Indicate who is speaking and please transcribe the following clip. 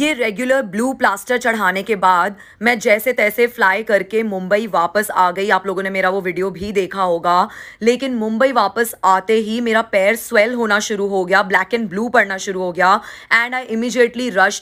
Speaker 1: ये regular blue plaster चढ़ाने के बाद मैं जैसे तैसे फ्लाई करके मुंबई वापस आ गई आप लोगों ने मेरा वो वीडियो भी देखा होगा लेकिन मुंबई वापस आते ही मेरा पैर स्वेल होना शुरू हो गया ब्लैक एंड ब्लू पड़ना शुरू हो गया एंड आई इमिजिएटली रश